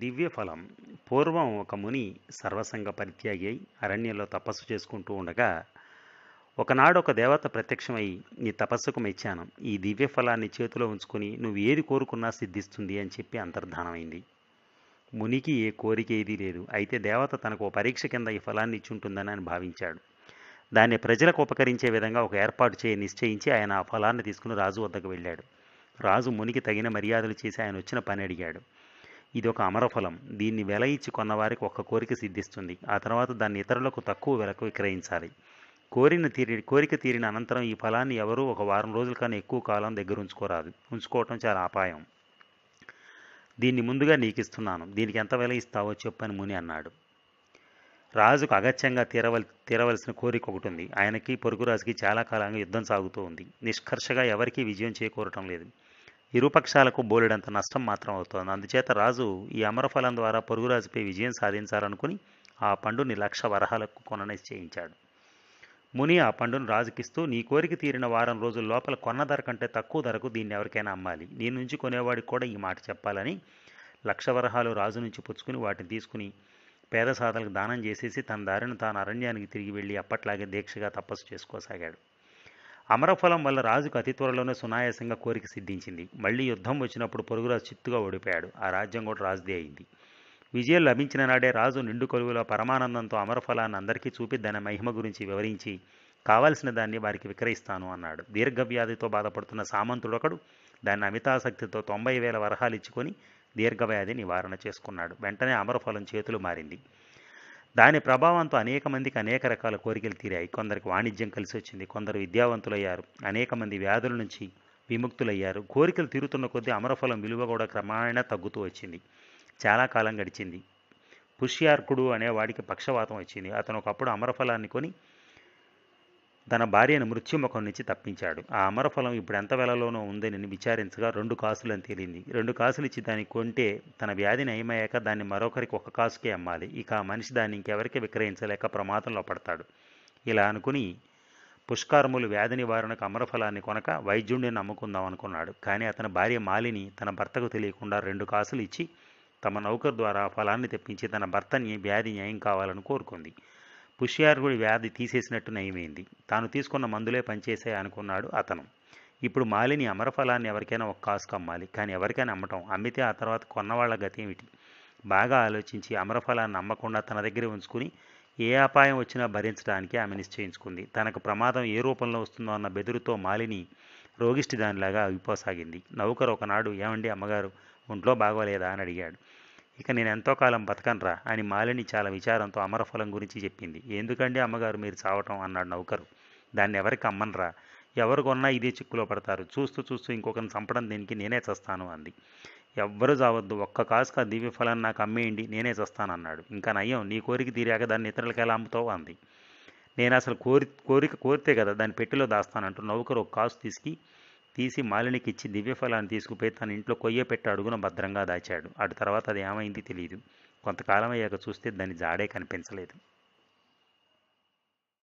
దివ్య ఫలం పూర్వం ఒక ముని సర్వసంగ పరిత్యాగి అయి అరణ్యంలో తపస్సు చేసుకుంటూ ఉండగా ఒకనాడు ఒక దేవత ప్రత్యక్షమై నీ తపస్సుకు మెచ్చాను ఈ దివ్య ఫలాన్ని చేతిలో ఉంచుకుని నువ్వు ఏది కోరుకున్నా సిద్ధిస్తుంది అని చెప్పి అంతర్ధానమైంది మునికి ఏ కోరిక ఏదీ లేదు అయితే దేవత తనకు పరీక్ష కింద ఈ ఫలాన్ని ఇచ్చుంటుందని అని భావించాడు దాన్ని ప్రజలకు ఉపకరించే విధంగా ఒక ఏర్పాటు చేయి నిశ్చయించి ఆయన ఆ ఫలాన్ని తీసుకుని రాజు వద్దకు వెళ్ళాడు రాజు మునికి తగిన మర్యాదలు చేసి ఆయన వచ్చిన పని అడిగాడు ఇది ఒక అమరఫలం దీన్ని వెల ఇచ్చి కొన్నవారికి ఒక్క కోరిక సిద్ధిస్తుంది ఆ తర్వాత దాన్ని ఇతరులకు తక్కువ వెలకు విక్రయించాలి కోరిన తీరి కోరిక తీరిన అనంతరం ఈ ఫలాన్ని ఎవరూ ఒక వారం రోజుల కన్నా ఎక్కువ కాలం దగ్గర ఉంచుకోరాదు ఉంచుకోవటం చాలా అపాయం దీన్ని ముందుగా నీకిస్తున్నాను దీనికి ఎంత వెల ఇస్తావో చెప్పని ముని అన్నాడు రాజుకు అగత్యంగా తీరవల్ తీరవలసిన కోరిక ఒకటి ఉంది ఆయనకి పొరుగురాజుకి చాలా కాలంగా యుద్ధం సాగుతూ ఉంది నిష్కర్షగా ఎవరికీ విజయం చేకూరటం లేదు ఇరుపక్షాలకు బోలెడంత నష్టం మాత్రం అవుతోంది అందుచేత రాజు ఈ అమరఫలం ద్వారా పొరుగురాజుపై విజయం సాధించాలనుకుని ఆ పండుని లక్ష వరహాలకు కొన ముని ఆ పండును రాజుకిస్తూ నీ కోరిక తీరిన వారం రోజుల లోపల కొన్న ధర కంటే తక్కువ ధరకు దీన్ని ఎవరికైనా అమ్మాలి నీ నుంచి కొనేవాడికి కూడా ఈ మాట చెప్పాలని లక్ష వరహాలు రాజు నుంచి పుచ్చుకుని వాటిని తీసుకుని పేద సాధనకు దానం చేసేసి తన దారిని తాను అరణ్యానికి తిరిగి వెళ్ళి అప్పట్లాగే దీక్షగా తపస్సు చేసుకోసాగాడు అమరఫలం వల్ల రాజుకు అతి త్వరలోనే సునాయాసంగా కోరిక సిద్ధించింది మళ్ళీ యుద్ధం వచ్చినప్పుడు పొరుగురాజు చిత్తుగా ఓడిపోయాడు ఆ రాజ్యం కూడా రాజుదే అయింది విజయం లభించిన నాడే రాజు నిండు కొలువులో పరమానందంతో అమరఫలాన్ని అందరికీ చూపి దాని మహిమ గురించి వివరించి కావలసిన దాన్ని వారికి విక్రయిస్తాను అన్నాడు దీర్ఘవ్యాధితో బాధపడుతున్న సామంతుడొకడు దాన్ని అమితాసక్తితో తొంభై వేల వరహాలు ఇచ్చుకొని దీర్ఘవ్యాధి నివారణ చేసుకున్నాడు వెంటనే అమరఫలం చేతులు మారింది దాని ప్రభావంతో అనేక మందికి అనేక రకాల కోరికలు తీరాయి కొందరికి వాణిజ్యం కలిసి వచ్చింది కొందరు విద్యావంతులయ్యారు అనేక మంది వ్యాధుల నుంచి విముక్తులయ్యారు కోరికలు తీరుతున్న కొద్దీ అమరఫలం విలువ కూడా క్రమాణ తగ్గుతూ వచ్చింది చాలా కాలం గడిచింది పుష్యార్కుడు అనేవాడికి పక్షవాతం వచ్చింది అతను ఒకప్పుడు అమరఫలాన్ని కొని తన భార్యను మృత్యుముఖం నుంచి తప్పించాడు ఆ అమరఫలం ఇప్పుడు ఎంత వెలలోనో ఉందని విచారించగా రెండు కాసులు అని తేలింది రెండు కాసులు ఇచ్చి దాన్ని కొంటే తన వ్యాధి నయమయ్యాక దాన్ని మరొకరికి ఒక కాసుకే అమ్మాలి ఇక ఆ మనిషి దాన్ని ఇంకెవరికి విక్రయించలేక ప్రమాదంలో పడతాడు ఇలా అనుకుని పుష్కారములు వ్యాధి నివారణకు అమరఫలాన్ని కొనక వైద్యుడిని నమ్ముకుందాం అనుకున్నాడు కానీ అతని భార్య మాలిని తన భర్తకు తెలియకుండా రెండు కాసులు ఇచ్చి తమ నౌకర్ ద్వారా ఫలాన్ని తెప్పించి తన భర్తని వ్యాధి న్యాయం కావాలని కోరుకుంది పుష్యార్గుడి వ్యాధి తీసేసినట్టు నయమైంది తాను తీసుకున్న మందులే పనిచేసాయి అనుకున్నాడు అతను ఇప్పుడు మాలిని అమరఫలాన్ని ఎవరికైనా ఒక కాసుకు అమ్మాలి కానీ ఎవరికైనా అమ్మటం అమ్మితే ఆ తర్వాత కొన్నవాళ్ల గతి ఏమిటి బాగా ఆలోచించి అమరఫలాన్ని అమ్మకుండా తన దగ్గరే ఉంచుకుని ఏ అపాయం వచ్చినా భరించడానికి ఆమె నిశ్చయించుకుంది తనకు ప్రమాదం ఏ రూపంలో వస్తుందో అన్న బెదురుతో మాలిని రోగిష్టి దానిలాగా ఆగిపోసాగింది నౌకర్ ఒకనాడు ఏమండి అమ్మగారు ఒంట్లో బాగోలేదా అని అడిగాడు ఇక నేను ఎంతో కాలం బతకనరా అని మాలిని చాలా విచారంతో అమరఫలం గురించి చెప్పింది ఎందుకండి అమ్మగారు మీరు చావటం అన్నాడు నౌకరు దాన్ని ఎవరికి అమ్మనరా ఎవరు కొన్నా ఇదే చిక్కులో పడతారు చూస్తూ చూస్తూ ఇంకొకరిని చంపడం దీనికి నేనే చస్తాను అంది ఎవ్వరు చావద్దు ఒక్క దివ్య ఫలాన్ని నాకు అమ్మేయండి నేనే చస్తాను అన్నాడు ఇంకా నయ్యం నీ కోరిక తీరాక దాన్ని ఇతరులకు ఎలా అమ్ముతావు అంది నేను అసలు కోరి కోరిక కోరితే కదా దాన్ని పెట్టెలో దాస్తానంటూ నౌకరు ఒక కాసు తీసుకు తీసి దివ్య దివ్యఫలాన్ని తీసుకుపోయి తన ఇంట్లో కొయ్య పెట్టి అడుగున భద్రంగా దాచాడు అటు తర్వాత అది ఏమైంది తెలియదు కొంతకాలం అయ్యాక చూస్తే దాని జాడే కనిపించలేదు